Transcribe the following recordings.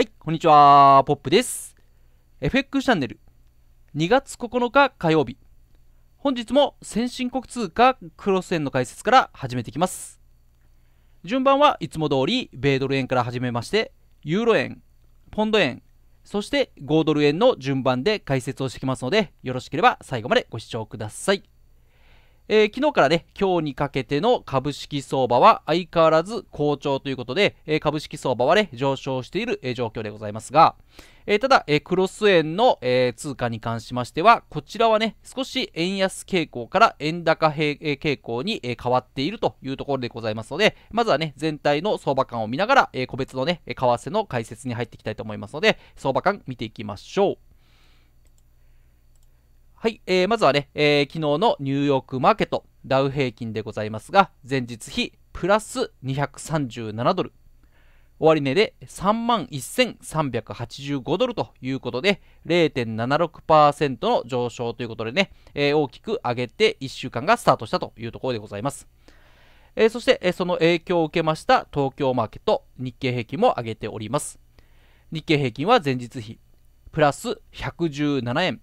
はい、こんにちは、ポップです。FX チャンネル、2月9日火曜日。本日も先進国通貨クロス円の解説から始めていきます。順番はいつも通り、米ドル円から始めまして、ユーロ円、ポンド円、そして5ドル円の順番で解説をしてきますので、よろしければ最後までご視聴ください。えー、昨日からね、今日にかけての株式相場は相変わらず好調ということで、えー、株式相場はね、上昇している、えー、状況でございますが、えただ、えクロス円の、え通貨に関しましては、こちらはね、少し円安傾向から円高平、え傾向に、え変わっているというところでございますので、まずはね、全体の相場感を見ながら、え個別のね、為替の解説に入っていきたいと思いますので、相場感見ていきましょう。はい、えー、まずはね、えー、昨日のニューヨークマーケット、ダウ平均でございますが、前日比プラス237ドル。終値で3万1385ドルということで、0.76%の上昇ということでね、えー、大きく上げて1週間がスタートしたというところでございます。えー、そして、えー、その影響を受けました東京マーケット、日経平均も上げております。日経平均は前日比、プラス117円。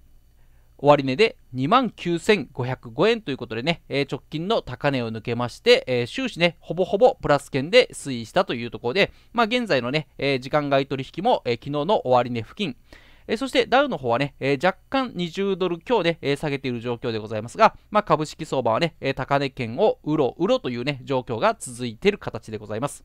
終値で29,505円ということでね、えー、直近の高値を抜けまして、えー、終始ね、ほぼほぼプラス圏で推移したというところで、まあ、現在のね、えー、時間外取引も、えー、昨日の終値付近、えー、そしてダウの方はね、えー、若干20ドル強で、えー、下げている状況でございますが、まあ、株式相場はね、えー、高値圏をうろうろというね、状況が続いている形でございます。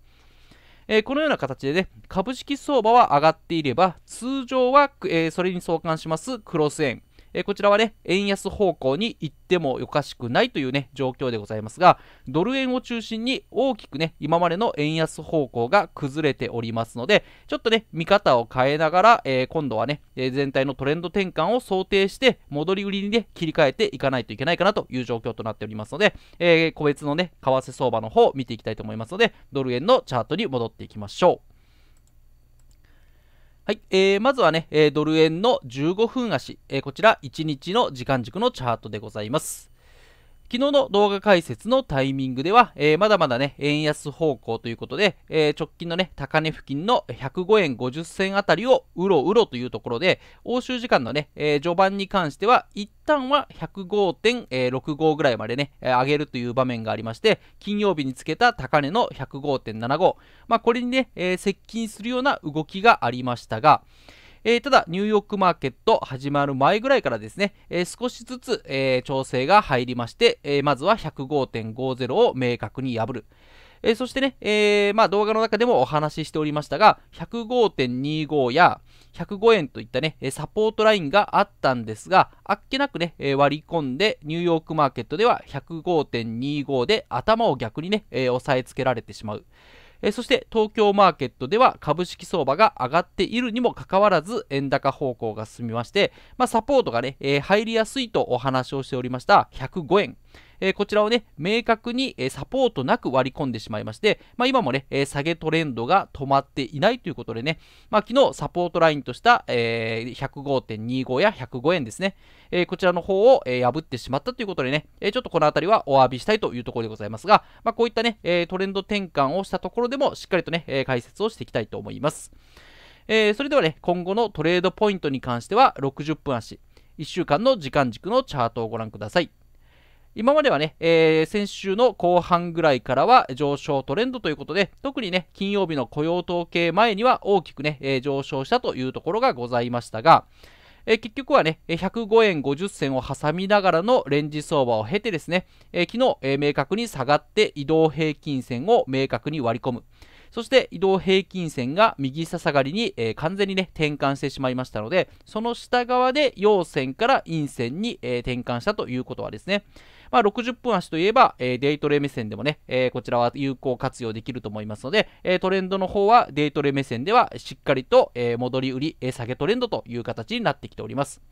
えー、このような形でね、株式相場は上がっていれば、通常は、えー、それに相関しますクロス円、えこちらはね、円安方向に行ってもおかしくないというね、状況でございますが、ドル円を中心に大きくね、今までの円安方向が崩れておりますので、ちょっとね、見方を変えながら、えー、今度はね、えー、全体のトレンド転換を想定して、戻り売りにね、切り替えていかないといけないかなという状況となっておりますので、えー、個別のね、為替相場の方を見ていきたいと思いますので、ドル円のチャートに戻っていきましょう。はい、えー、まずはね、えー、ドル円の15分足、えー、こちら1日の時間軸のチャートでございます。昨日の動画解説のタイミングでは、えー、まだまだね、円安方向ということで、えー、直近のね、高値付近の105円50銭あたりをうろうろというところで、欧州時間のね、えー、序盤に関しては、一旦は105.65ぐらいまでね、上げるという場面がありまして、金曜日につけた高値の105.75、まあ、これにね、え接近するような動きがありましたが、えー、ただ、ニューヨークマーケット始まる前ぐらいからですね、えー、少しずつ、えー、調整が入りまして、えー、まずは105.50を明確に破る。えー、そしてね、えーまあ、動画の中でもお話ししておりましたが、105.25や105円といったね、サポートラインがあったんですが、あっけなくね、割り込んで、ニューヨークマーケットでは105.25で頭を逆にね、押さえつけられてしまう。えー、そして東京マーケットでは株式相場が上がっているにもかかわらず円高方向が進みまして、まあ、サポートがね、えー、入りやすいとお話をしておりました105円えこちらをね、明確に、えサポートなく割り込んでしまいまして、まあ、今もね、え下げトレンドが止まっていないということでね、まあ、昨日サポートラインとした、えー、105.25や105円ですね、えこちらの方を、え破ってしまったということでね、えちょっとこの辺りはお詫びしたいというところでございますが、まあ、こういったね、えトレンド転換をしたところでもしっかりとね、え解説をしていきたいと思います。えー、それではね、今後のトレードポイントに関しては60分足、1週間の時間軸のチャートをご覧ください。今まではね、えー、先週の後半ぐらいからは上昇トレンドということで、特にね、金曜日の雇用統計前には大きくね、えー、上昇したというところがございましたが、えー、結局はね、105円50銭を挟みながらのレンジ相場を経てですね、えー、昨日、えー、明確に下がって移動平均線を明確に割り込む。そして移動平均線が右下下がりに、えー、完全にね転換してしまいましたのでその下側で陽線から陰線に、えー、転換したということはですねまあ、60分足といえば、えー、デイトレ目線でもね、えー、こちらは有効活用できると思いますので、えー、トレンドの方はデイトレ目線ではしっかりと、え戻り売り、え下げトレンドという形になってきております。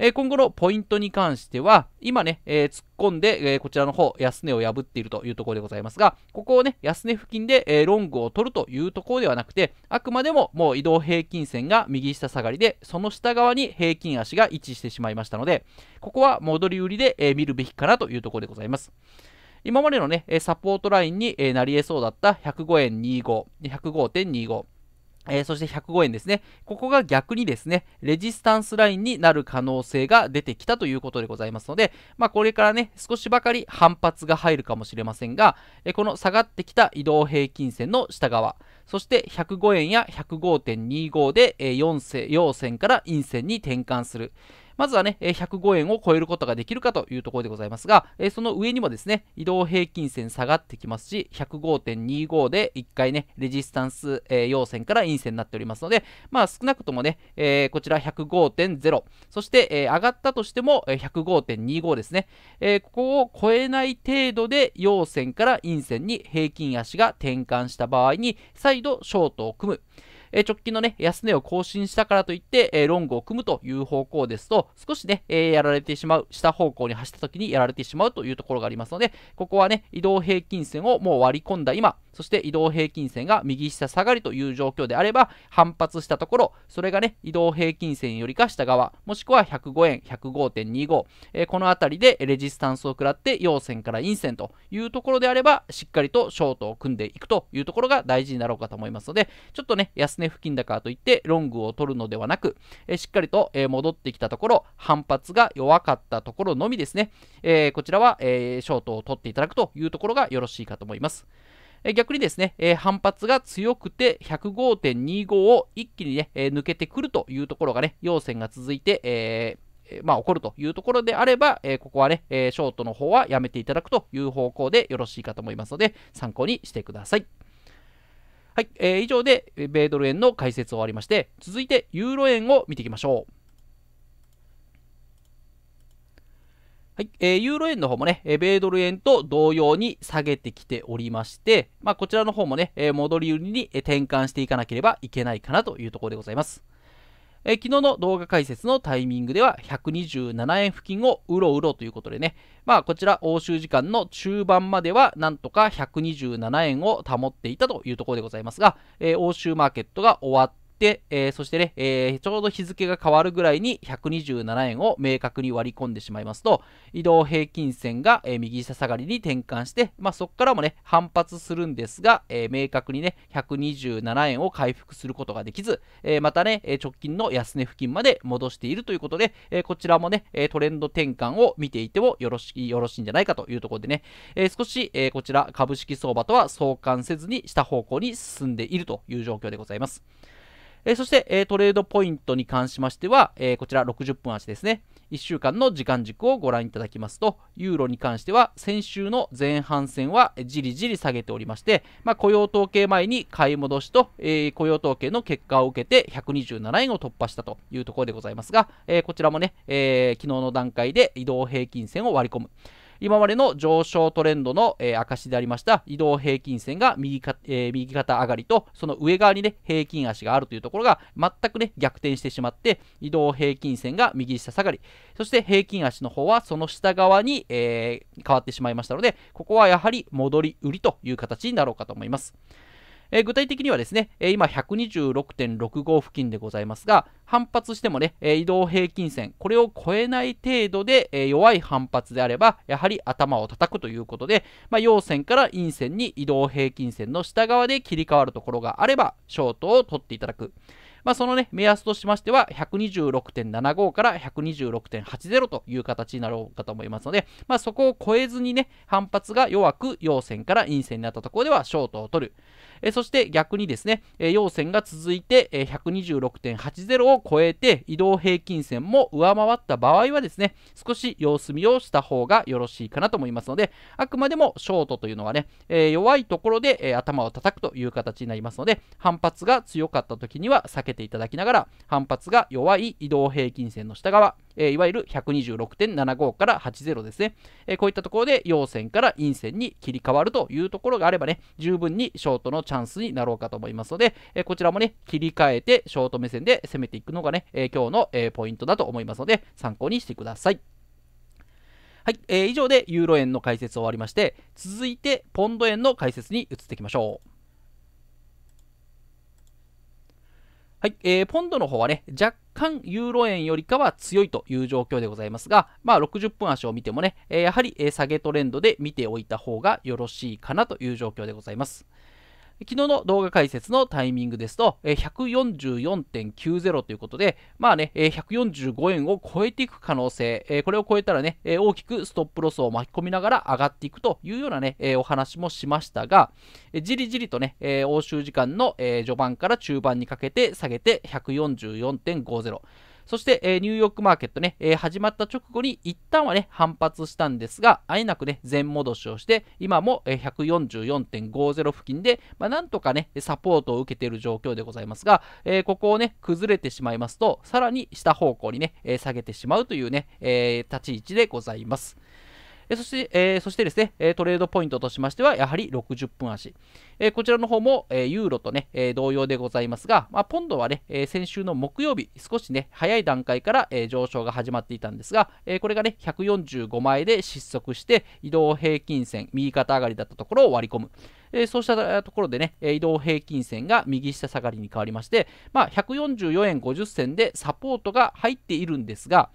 えー、今後のポイントに関しては、今ね、えー、突っ込んで、えー、こちらの方、安値を破っているというところでございますが、ここをね、安値付近で、えロングを取るというところではなくて、あくまでももう移動平均線が右下下がりで、その下側に平均足が位置してしまいましたので、ここは戻り売りで、え見るべきかなというところでございます。今までのね、サポートラインになり得そうだった105円25、105.25、えー、そして105円ですね。ここが逆にですね、レジスタンスラインになる可能性が出てきたということでございますので、まあ、これからね、少しばかり反発が入るかもしれませんが、えー、この下がってきた移動平均線の下側、そして105円や105.25で、えー、陽線から陰線に転換する。まずはね、105円を超えることができるかというところでございますが、その上にもですね、移動平均線下がってきますし、105.25で1回ね、レジスタンス陽線から陰線になっておりますので、まあ少なくともね、こちら105.0、そして上がったとしても105.25ですね、ここを超えない程度で陽線から陰線に平均足が転換した場合に、再度ショートを組む。え直近のね、安値を更新したからといって、えロングを組むという方向ですと、少しね、えやられてしまう、下方向に走った時にやられてしまうというところがありますので、ここはね、移動平均線をもう割り込んだ今、そして移動平均線が右下下がりという状況であれば、反発したところ、それがね、移動平均線よりか下側、もしくは105円、105.25、えー、この辺りでレジスタンスを食らって、陽線から陰線というところであれば、しっかりとショートを組んでいくというところが大事になろうかと思いますので、ちょっとね、安ですね、付近高といってロングを取るのではなく、えしっかりと、え戻ってきたところ、反発が弱かったところのみですね、えこちらは、えショートを取っていただくというところがよろしいかと思います。逆にですね、え反発が強くて105.25を一気にね、え抜けてくるというところがね、要線が続いて、えー、まあ、起こるというところであれば、えここはね、えショートの方はやめていただくという方向でよろしいかと思いますので、参考にしてください。はい、えー、以上で米ドル円の解説を終わりまして、続いてユーロ円を見ていきましょう。はい、えー、ユーロ円の方もね、えー、米ドル円と同様に下げてきておりまして、まあ、こちらの方もね、え戻り売りに転換していかなければいけないかなというところでございます。えー、昨日の動画解説のタイミングでは127円付近をうろうろということでね、まあこちら欧州時間の中盤まではなんとか127円を保っていたというところでございますが、えー、欧州マーケットが終わって、えー、そしてね、えー、ちょうど日付が変わるぐらいに127円を明確に割り込んでしまいますと、移動平均線が、えー、右下下がりに転換して、まあ、そこからもね、反発するんですが、えー、明確にね、127円を回復することができず、えー、またね、直近の安値付近まで戻しているということで、えー、こちらもね、トレンド転換を見ていてもよろしよろしいんじゃないかというところでね、えー、少し、えー、こちら株式相場とは相関せずに下方向に進んでいるという状況でございます。えー、そして、えー、トレードポイントに関しましては、えー、こちら60分足ですね。1週間の時間軸をご覧いただきますと、ユーロに関しては先週の前半戦はじりじり下げておりまして、まあ、雇用統計前に買い戻しと、えー、雇用統計の結果を受けて127円を突破したというところでございますが、えー、こちらもね、えー、昨日の段階で移動平均線を割り込む。今までの上昇トレンドの、えー、証でありました移動平均線が右か、えー、右肩上がりとその上側にね平均足があるというところが全くね逆転してしまって移動平均線が右下下がりそして平均足の方はその下側に、えー、変わってしまいましたのでここはやはり戻り売りという形になろうかと思います。えー、具体的にはですね、今126.65付近でございますが、反発してもね、移動平均線、これを超えない程度で、弱い反発であれば、やはり頭を叩くということで、まあ、陽線から陰線に移動平均線の下側で切り替わるところがあれば、ショートを取っていただく。まあ、そのね、目安としましては、126.75から126.80という形になろうかと思いますので、まあ、そこを超えずにね、反発が弱く陽線から陰線になったところではショートを取る。えそして逆にですね、陽線が続いて、126.80を超えて移動平均線も上回った場合はですね、少し様子見をした方がよろしいかなと思いますので、あくまでもショートというのはね、え弱いところで、え頭を叩くという形になりますので、反発が強かった時には避けてていただきながら、反発が弱い移動平均線の下側、えいわゆる126.75から80ですね、えこういったところで陽線から陰線に切り替わるというところがあればね、十分にショートのチャンスになろうかと思いますので、えこちらもね、切り替えてショート目線で攻めていくのがね、え今日の、えポイントだと思いますので、参考にしてください。はい、えー、以上でユーロ円の解説を終わりまして、続いてポンド円の解説に移っていきましょう。はい、えー、ポンドの方はね、若干ユーロ円よりかは強いという状況でございますが、まあ60分足を見てもね、えー、やはり下げトレンドで見ておいた方がよろしいかなという状況でございます。昨日の動画解説のタイミングですと、144.90ということで、まあね、145円を超えていく可能性、これを超えたらね、大きくストップロスを巻き込みながら上がっていくというようなね、お話もしましたが、じりじりとね、欧州時間の序盤から中盤にかけて下げて144.50。そして、えー、ニューヨークマーケットね、えー、始まった直後に一旦はね、反発したんですが、あえなくね、全戻しをして、今も、えー、144.50付近で、まあ、なんとかね、サポートを受けている状況でございますが、えー、ここをね、崩れてしまいますと、さらに下方向にね、え下げてしまうというね、え立ち位置でございます。えそして、えー、そしてですね、トレードポイントとしましては、やはり60分足。えこちらの方も、えユーロとね、え同様でございますが、まあ、ポンドはね、え先週の木曜日、少しね、早い段階から、え上昇が始まっていたんですが、えこれがね、145枚で失速して、移動平均線、右肩上がりだったところを割り込む。えそうしたところでね、移動平均線が右下下がりに変わりまして、まあ、144円50銭でサポートが入っているんですが、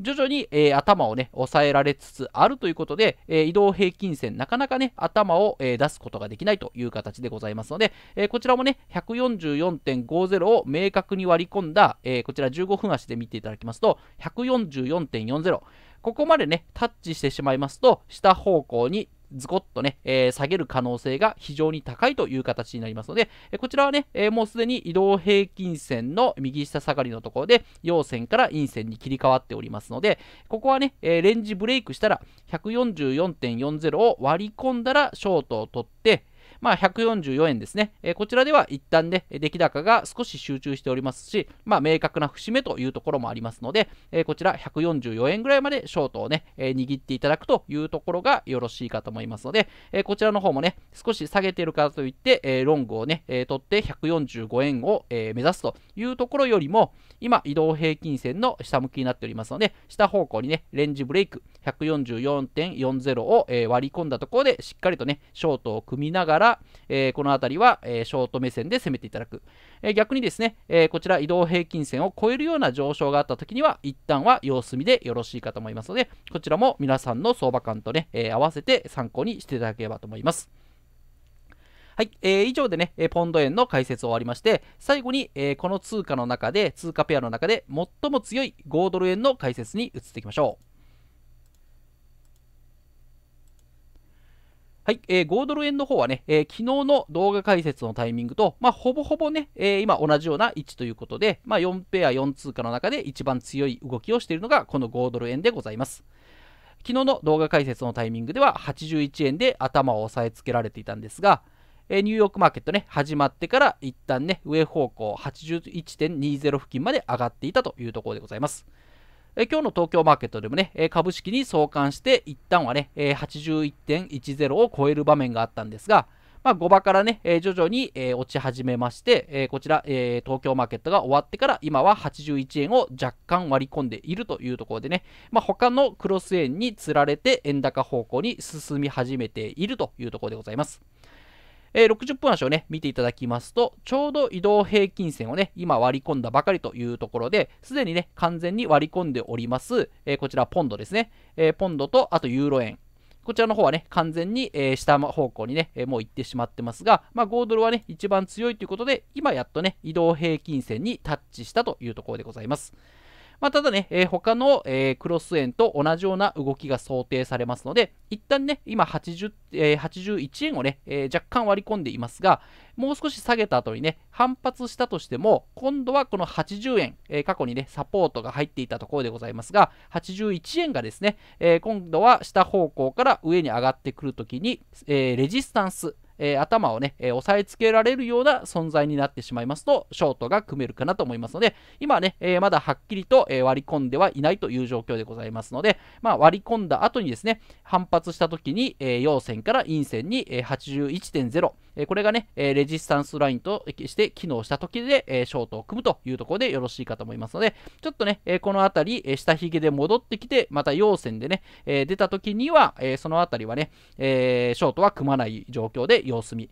徐々に、えー、頭をね、抑えられつつあるということで、えー、移動平均線、なかなかね、頭を、えー、出すことができないという形でございますので、えこちらもね、144.50を明確に割り込んだ、えこちら15分足で見ていただきますと、144.40。ここまでね、タッチしてしまいますと、下方向にズコッとね、えー、下げる可能性が非常に高いという形になりますので、えこちらはね、えもうすでに移動平均線の右下下がりのところで、陽線から陰線に切り替わっておりますので、ここはね、えレンジブレイクしたら、144.40を割り込んだらショートを取って、まあ、144円ですね、えー、こちらでは一旦ね、出来高が少し集中しておりますし、まあ、明確な節目というところもありますので、えー、こちら144円ぐらいまでショートをね、えー、握っていただくというところがよろしいかと思いますので、えこちらの方もね、少し下げてるからといって、えロングをね、え取って145円を、え目指すというところよりも、今、移動平均線の下向きになっておりますので、下方向にね、レンジブレイク144.40を、え割り込んだところで、しっかりとね、ショートを組みながら、えー、この辺りは、えー、ショート目線で攻めていただく、えー、逆にですね、えこちら移動平均線を超えるような上昇があった時には一旦は様子見でよろしいかと思いますのでこちらも皆さんの相場感とね、え合わせて参考にしていただければと思います。はい、えー、以上でね、えー、ポンド円の解説を終わりまして、最後に、えー、この通貨の中で、通貨ペアの中で最も強い5ドル円の解説に移っていきましょう。はい、えー、5ドル円の方はね、えー、昨日の動画解説のタイミングと、まあ、ほぼほぼね、えー、今同じような位置ということで、まあ、4ペア4通貨の中で一番強い動きをしているのが、この5ドル円でございます。昨日の動画解説のタイミングでは81円で頭を押さえつけられていたんですが、えー、ニューヨークマーケットね、始まってから一旦ね、上方向81.20付近まで上がっていたというところでございます。今日の東京マーケットでもね、株式に相関して一旦はね、81.10を超える場面があったんですが、まあ、5場からね、徐々に、落ち始めまして、こちら、東京マーケットが終わってから今は81円を若干割り込んでいるというところでね、まあ、他のクロス円につられて円高方向に進み始めているというところでございます。えー、60分足をね、見ていただきますと、ちょうど移動平均線をね、今割り込んだばかりというところで、すでにね、完全に割り込んでおります、えー、こちらポンドですね、えー、ポンドと、あとユーロ円。こちらの方はね、完全に、えー、下方向にね、えー、もう行ってしまってますが、まあ、5ドルはね、一番強いということで、今やっとね、移動平均線にタッチしたというところでございます。まあ、ただね、えー、他の、えー、クロス円と同じような動きが想定されますので、一旦ね、今80、えー、81円をね、え若干割り込んでいますが、もう少し下げた後にね、反発したとしても、今度はこの80円、え過去にね、サポートが入っていたところでございますが、81円がですね、え今度は下方向から上に上がってくるときに、えレジスタンス、えー、頭をね、えー、押さえつけられるような存在になってしまいますと、ショートが組めるかなと思いますので、今ね、えー、まだはっきりと、え割り込んではいないという状況でございますので、まあ、割り込んだ後にですね、反発した時に、え陽線から陰線に、え81.0、これがね、レジスタンスラインとして機能した時で、ショートを組むというところでよろしいかと思いますので、ちょっとね、この辺り、下髭で戻ってきて、また陽線でね、出た時には、その辺りはね、ショートは組まない状況で様子見。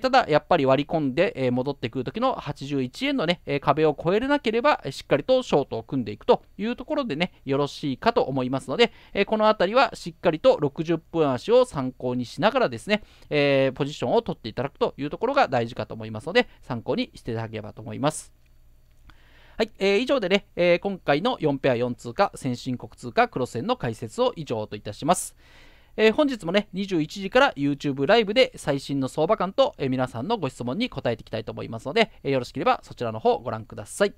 ただ、やっぱり割り込んで、戻ってくる時の81円のね、壁を越えれなければ、しっかりとショートを組んでいくというところでね、よろしいかと思いますので、この辺りはしっかりと60分足を参考にしながらですね、ポジションを取っていただくくというところが大事かと思いますので、参考にしていただければと思います。はい、えー、以上でね、えー、今回の4ペア4通貨、先進国通貨クロス円の解説を以上といたします。えー、本日もね、21時から YouTube ライブで最新の相場感と、え皆さんのご質問に答えていきたいと思いますので、えよろしければそちらの方ご覧ください。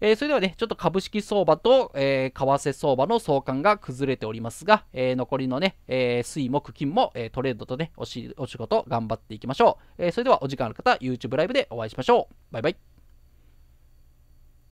えー、それではね、ちょっと株式相場と、えー、為替相場の相関が崩れておりますが、えー、残りのね、え水木金も、えトレードとねおし、お仕事頑張っていきましょう。えそれではお時間ある方、YouTube ライブでお会いしましょう。バイバイ。